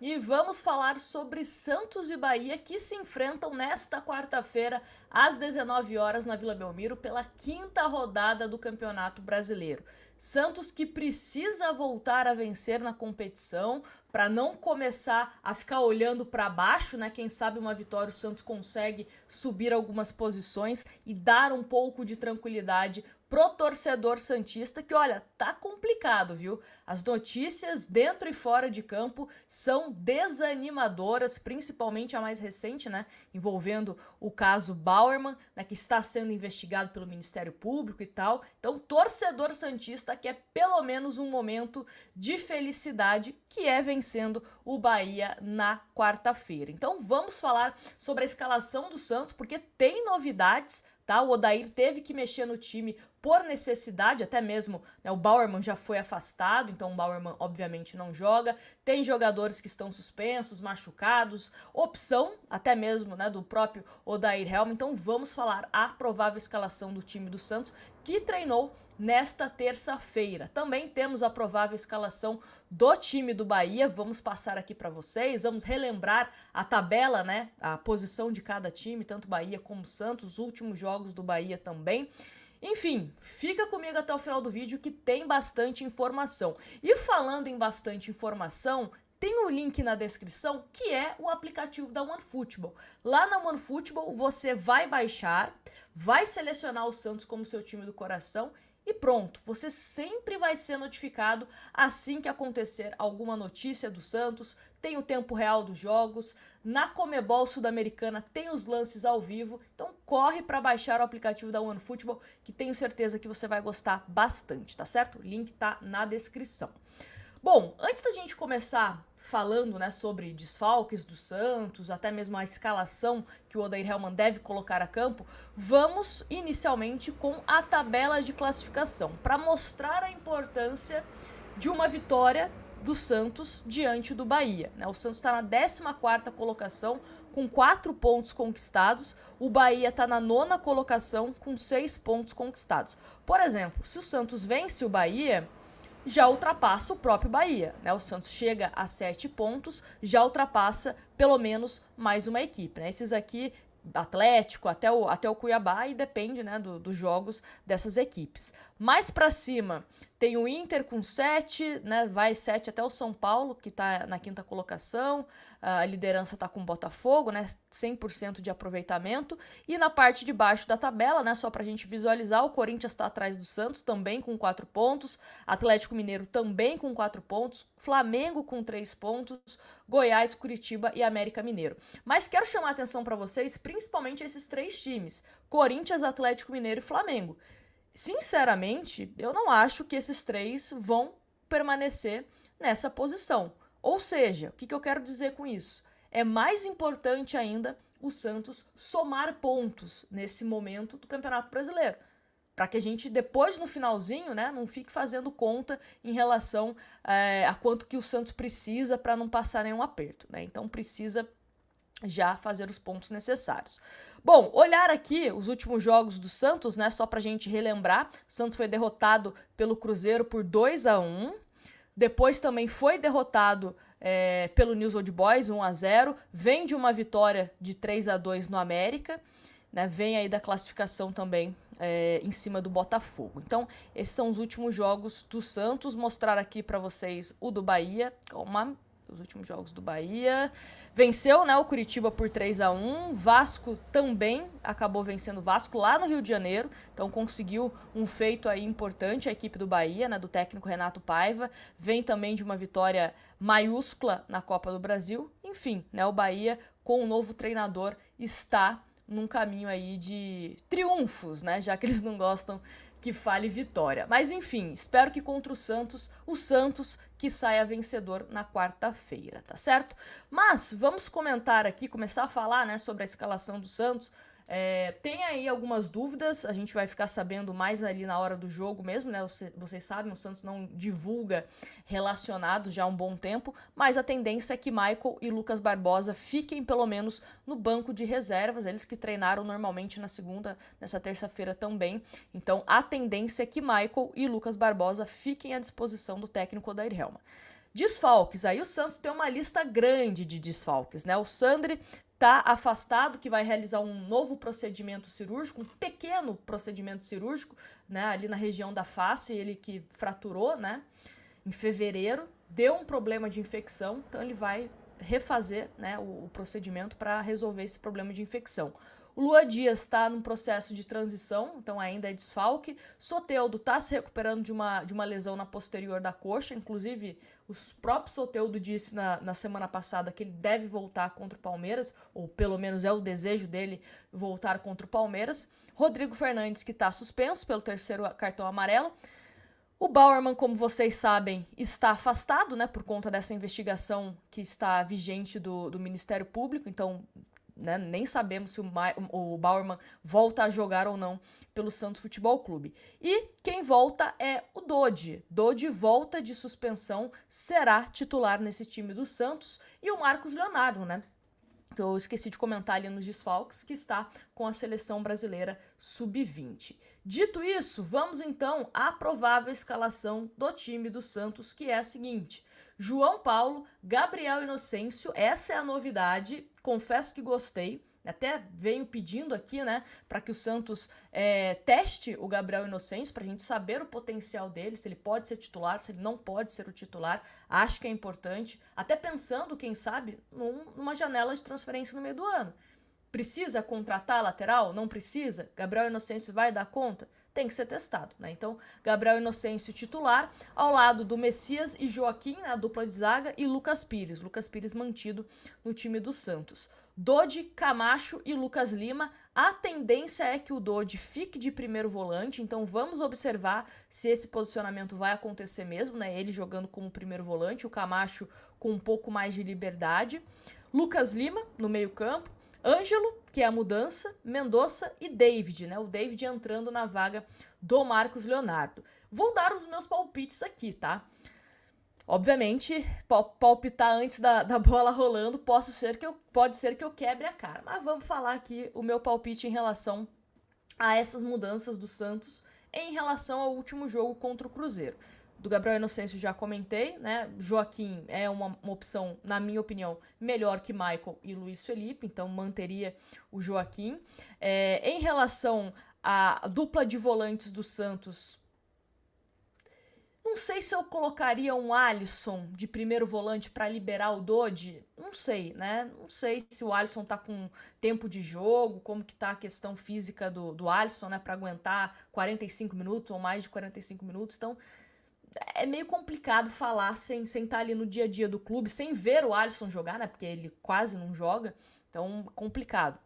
E vamos falar sobre Santos e Bahia que se enfrentam nesta quarta-feira às 19 horas na Vila Belmiro pela quinta rodada do Campeonato Brasileiro. Santos que precisa voltar a vencer na competição para não começar a ficar olhando para baixo, né? Quem sabe uma vitória o Santos consegue subir algumas posições e dar um pouco de tranquilidade pro torcedor santista que olha, tá complicado, viu? As notícias dentro e fora de campo são desanimadoras, principalmente a mais recente, né, envolvendo o caso Bauerman, né, que está sendo investigado pelo Ministério Público e tal. Então, torcedor santista que é pelo menos um momento de felicidade que é vencer vencendo o Bahia na quarta-feira. Então vamos falar sobre a escalação do Santos, porque tem novidades Tá? O Odair teve que mexer no time por necessidade, até mesmo né, o Bauerman já foi afastado, então o Bauerman obviamente não joga. Tem jogadores que estão suspensos, machucados, opção até mesmo né, do próprio Odair Helm. Então vamos falar a provável escalação do time do Santos, que treinou nesta terça-feira. Também temos a provável escalação do time do Bahia. Vamos passar aqui para vocês, vamos relembrar a tabela, né? A posição de cada time, tanto Bahia como Santos, os últimos jogos do Bahia também. Enfim, fica comigo até o final do vídeo que tem bastante informação. E falando em bastante informação, tem o um link na descrição que é o aplicativo da OneFootball. Lá na OneFootball você vai baixar, vai selecionar o Santos como seu time do coração e pronto, você sempre vai ser notificado assim que acontecer alguma notícia do Santos. Tem o tempo real dos jogos, na Comebol Sudamericana tem os lances ao vivo. Então corre para baixar o aplicativo da OneFootball, que tenho certeza que você vai gostar bastante, tá certo? O link tá na descrição. Bom, antes da gente começar falando né, sobre desfalques do Santos, até mesmo a escalação que o Odair Helman deve colocar a campo, vamos inicialmente com a tabela de classificação para mostrar a importância de uma vitória do Santos diante do Bahia. Né? O Santos está na 14ª colocação com quatro pontos conquistados, o Bahia está na nona colocação com seis pontos conquistados. Por exemplo, se o Santos vence o Bahia, já ultrapassa o próprio Bahia. Né? O Santos chega a sete pontos, já ultrapassa pelo menos mais uma equipe. Né? Esses aqui Atlético, até o, até o Cuiabá, e depende né, do, dos jogos dessas equipes. Mais para cima tem o Inter com 7, né, vai 7 até o São Paulo, que está na quinta colocação a liderança está com o Botafogo, né? 100% de aproveitamento. E na parte de baixo da tabela, né? Só para a gente visualizar, o Corinthians está atrás do Santos também com 4 pontos, Atlético Mineiro também com 4 pontos, Flamengo com 3 pontos, Goiás, Curitiba e América Mineiro. Mas quero chamar a atenção para vocês, principalmente esses três times: Corinthians, Atlético Mineiro e Flamengo. Sinceramente, eu não acho que esses três vão permanecer nessa posição. Ou seja, o que, que eu quero dizer com isso? É mais importante ainda o Santos somar pontos nesse momento do Campeonato Brasileiro. Para que a gente depois, no finalzinho, né, não fique fazendo conta em relação é, a quanto que o Santos precisa para não passar nenhum aperto. Né? Então precisa já fazer os pontos necessários. Bom, olhar aqui os últimos jogos do Santos, né? Só pra gente relembrar, Santos foi derrotado pelo Cruzeiro por 2 a 1, depois também foi derrotado é, pelo News Old Boys 1 a 0, vem de uma vitória de 3 a 2 no América, né? Vem aí da classificação também é, em cima do Botafogo. Então, esses são os últimos jogos do Santos. Mostrar aqui para vocês o do Bahia, uma os últimos jogos do Bahia. Venceu, né, o Curitiba por 3 a 1. Vasco também acabou vencendo o Vasco lá no Rio de Janeiro. Então conseguiu um feito aí importante a equipe do Bahia, né, do técnico Renato Paiva. Vem também de uma vitória maiúscula na Copa do Brasil. Enfim, né, o Bahia com o novo treinador está num caminho aí de triunfos, né? Já que eles não gostam que fale vitória. Mas enfim, espero que contra o Santos, o Santos que saia vencedor na quarta-feira, tá certo? Mas vamos comentar aqui, começar a falar, né, sobre a escalação do Santos. É, tem aí algumas dúvidas, a gente vai ficar sabendo mais ali na hora do jogo mesmo, né? Vocês sabem, o Santos não divulga relacionados já há um bom tempo, mas a tendência é que Michael e Lucas Barbosa fiquem pelo menos no banco de reservas, eles que treinaram normalmente na segunda, nessa terça-feira também. Então a tendência é que Michael e Lucas Barbosa fiquem à disposição do técnico Odair Helma. Desfalques, aí o Santos tem uma lista grande de desfalques, né? O Sandri está afastado, que vai realizar um novo procedimento cirúrgico, um pequeno procedimento cirúrgico, né, ali na região da face, ele que fraturou, né, em fevereiro, deu um problema de infecção, então ele vai refazer, né, o, o procedimento para resolver esse problema de infecção. O Lua Dias está num processo de transição, então ainda é desfalque. Soteudo está se recuperando de uma, de uma lesão na posterior da coxa, inclusive o próprio Soteudo disse na, na semana passada que ele deve voltar contra o Palmeiras, ou pelo menos é o desejo dele voltar contra o Palmeiras. Rodrigo Fernandes, que está suspenso pelo terceiro cartão amarelo. O Bauerman, como vocês sabem, está afastado, né, por conta dessa investigação que está vigente do, do Ministério Público, então né, nem sabemos se o, Ma o Bauerman volta a jogar ou não pelo Santos Futebol Clube. E quem volta é o Dodi. Dodi volta de suspensão, será titular nesse time do Santos e o Marcos Leonardo, né? que eu esqueci de comentar ali nos desfalques, que está com a seleção brasileira sub-20. Dito isso, vamos então à provável escalação do time do Santos, que é a seguinte: João Paulo, Gabriel Inocêncio, essa é a novidade, confesso que gostei. Até venho pedindo aqui, né, para que o Santos é, teste o Gabriel Inocêncio, para a gente saber o potencial dele, se ele pode ser titular, se ele não pode ser o titular. Acho que é importante, até pensando, quem sabe, num, numa janela de transferência no meio do ano. Precisa contratar lateral? Não precisa? Gabriel Inocêncio vai dar conta? tem que ser testado. Né? Então, Gabriel Inocêncio titular, ao lado do Messias e Joaquim, na dupla de zaga, e Lucas Pires. Lucas Pires mantido no time do Santos. Dodi, Camacho e Lucas Lima. A tendência é que o Dodi fique de primeiro volante, então vamos observar se esse posicionamento vai acontecer mesmo, né? Ele jogando como primeiro volante, o Camacho com um pouco mais de liberdade. Lucas Lima no meio-campo, Ângelo, que é a mudança, Mendonça e David, né? O David entrando na vaga do Marcos Leonardo. Vou dar os meus palpites aqui, tá? Obviamente, palpitar antes da, da bola rolando, posso ser que eu, pode ser que eu quebre a cara. Mas vamos falar aqui o meu palpite em relação a essas mudanças do Santos em relação ao último jogo contra o Cruzeiro do Gabriel Inocêncio já comentei, né? Joaquim é uma, uma, opção, na minha opinião, melhor que Michael e Luiz Felipe, então manteria o Joaquim. É, em relação à dupla de volantes do Santos, não sei se eu colocaria um Alisson de primeiro volante para liberar o Dodi. Não sei, né? Não sei se o Alisson tá com tempo de jogo, como que tá a questão física do, do Alisson, né? Para aguentar 45 minutos ou mais de 45 minutos. Então, é meio complicado falar sem, estar tá ali no dia a dia do clube, sem ver o Alisson jogar, né? Porque ele quase não joga, então complicado.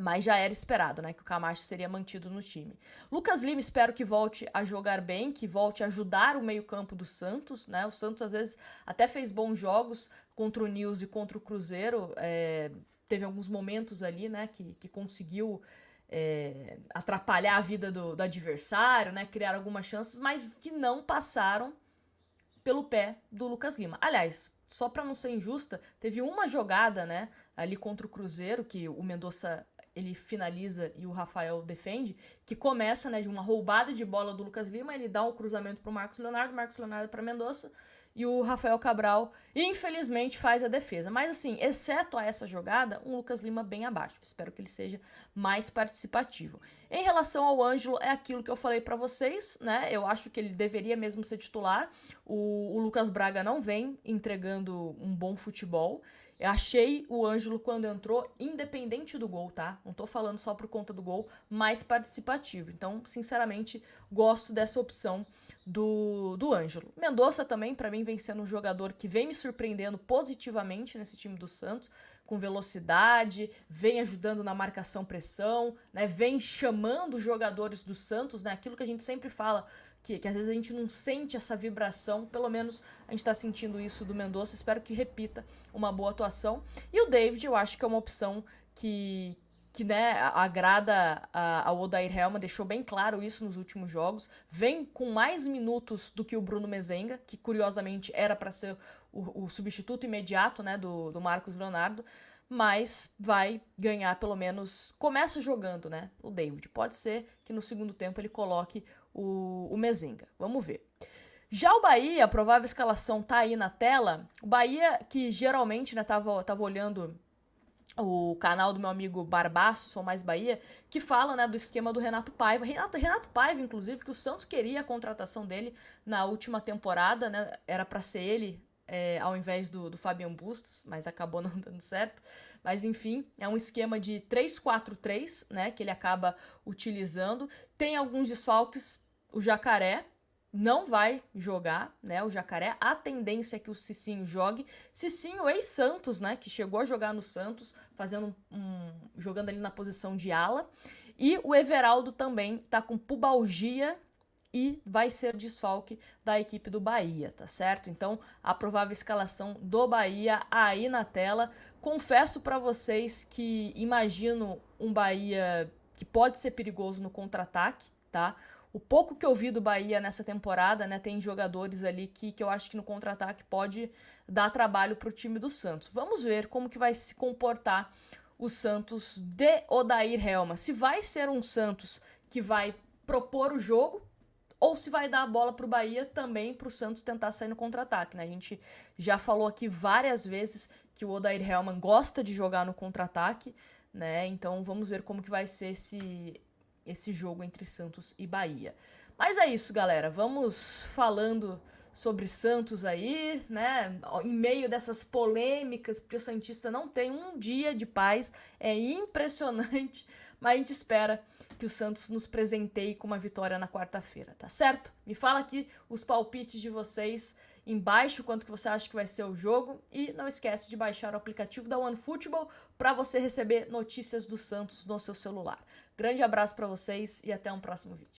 Mas já era esperado, né? Que o Camacho seria mantido no time. Lucas Lima, espero que volte a jogar bem, que volte a ajudar o meio-campo do Santos, né? O Santos, às vezes, até fez bons jogos contra o News e contra o Cruzeiro. É, teve alguns momentos ali, né? Que, que conseguiu é, atrapalhar a vida do, do adversário, né? Criar algumas chances, mas que não passaram pelo pé do Lucas Lima. Aliás, só para não ser injusta, teve uma jogada, né, ali contra o Cruzeiro que o Mendonça ele finaliza e o Rafael defende, que começa, né, de uma roubada de bola do Lucas Lima, ele dá um cruzamento para o Marcos Leonardo, Marcos Leonardo para Mendonça, e o Rafael Cabral, infelizmente, faz a defesa. Mas, assim, exceto a essa jogada, um Lucas Lima bem abaixo. Espero que ele seja mais participativo. Em relação ao Ângelo, é aquilo que eu falei para vocês, né? Eu acho que ele deveria mesmo ser titular. O, o Lucas Braga não vem entregando um bom futebol. Eu achei o Ângelo quando entrou, independente do gol, tá? Não tô falando só por conta do gol, mais participativo. Então, sinceramente, gosto dessa opção do, do Ângelo. Mendonça também, para mim, vem sendo um jogador que vem me surpreendendo positivamente nesse time do Santos, com velocidade, vem ajudando na marcação-pressão, né? Vem chamando os jogadores do Santos, né? Aquilo que a gente sempre fala que, que às vezes a gente não sente essa vibração, pelo menos a gente está sentindo isso do Mendonça. Espero que repita uma boa atuação. E o David, eu acho que é uma opção que, que né, agrada ao Odair Helma, deixou bem claro isso nos últimos jogos. Vem com mais minutos do que o Bruno Mezenga, que curiosamente era para ser o, o, substituto imediato né, do, do Marcos Leonardo, mas vai ganhar pelo menos. Começa jogando, né? O David. Pode ser que no segundo tempo ele coloque o, o Vamos ver. Já o Bahia, a provável escalação tá aí na tela. O Bahia, que geralmente, né, tava, tava olhando o canal do meu amigo Barbaço, Sou Mais Bahia, que fala né, do esquema do Renato Paiva. Renato, Renato Paiva, inclusive, que o Santos queria a contratação dele na última temporada, né? Era para ser ele é, ao invés do, do Fabian Bustos, mas acabou não dando certo. Mas enfim, é um esquema de 3-4-3, né? Que ele acaba utilizando. Tem alguns desfalques. O Jacaré, não vai jogar, né? O Jacaré, a tendência é que o Cicinho jogue. Cicinho, ex-Santos, né? Que chegou a jogar no Santos, fazendo um, jogando ali na posição de ala. E o Everaldo também tá com pubalgia e vai ser desfalque da equipe do Bahia, tá certo? Então, a provável escalação do Bahia aí na tela. Confesso para vocês que imagino um Bahia que pode ser perigoso no contra-ataque, tá? O pouco que eu vi do Bahia nessa temporada, né, tem jogadores ali que, que eu acho que no contra-ataque pode dar trabalho para o time do Santos. Vamos ver como que vai se comportar o Santos de Odair Helma. Se vai ser um Santos que vai propor o jogo, ou se vai dar a bola para o Bahia também para o Santos tentar sair no contra-ataque. Né? A gente já falou aqui várias vezes que o Odair Hellman gosta de jogar no contra-ataque, né? Então vamos ver como que vai ser esse, esse jogo entre Santos e Bahia. Mas é isso, galera. Vamos falando sobre Santos aí, né? Em meio dessas polêmicas, porque o Santista não tem um dia de paz. É impressionante mas a gente espera que o Santos nos presenteie com uma vitória na quarta-feira, tá certo? Me fala aqui os palpites de vocês embaixo, quanto que você acha que vai ser o jogo e não esquece de baixar o aplicativo da OneFootball para você receber notícias do Santos no seu celular. Grande abraço para vocês e até um próximo vídeo.